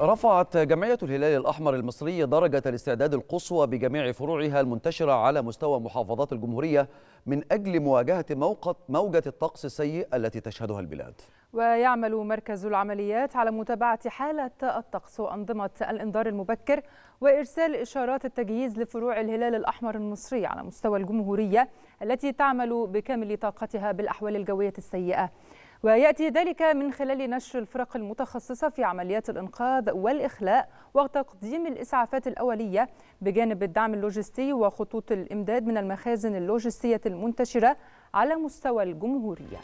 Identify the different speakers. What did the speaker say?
Speaker 1: رفعت جمعية الهلال الأحمر المصري درجة الاستعداد القصوى بجميع فروعها المنتشرة على مستوى محافظات الجمهورية من أجل مواجهة موجة الطقس السيء التي تشهدها البلاد
Speaker 2: ويعمل مركز العمليات على متابعة حالة الطقس وأنظمة الإنذار المبكر وإرسال إشارات التجهيز لفروع الهلال الأحمر المصري على مستوى الجمهورية التي تعمل بكامل طاقتها بالأحوال الجوية السيئة ويأتي ذلك من خلال نشر الفرق المتخصصة في عمليات الإنقاذ والإخلاء وتقديم الإسعافات الأولية بجانب الدعم اللوجستي وخطوط الإمداد من المخازن اللوجستية المنتشرة على مستوى الجمهورية.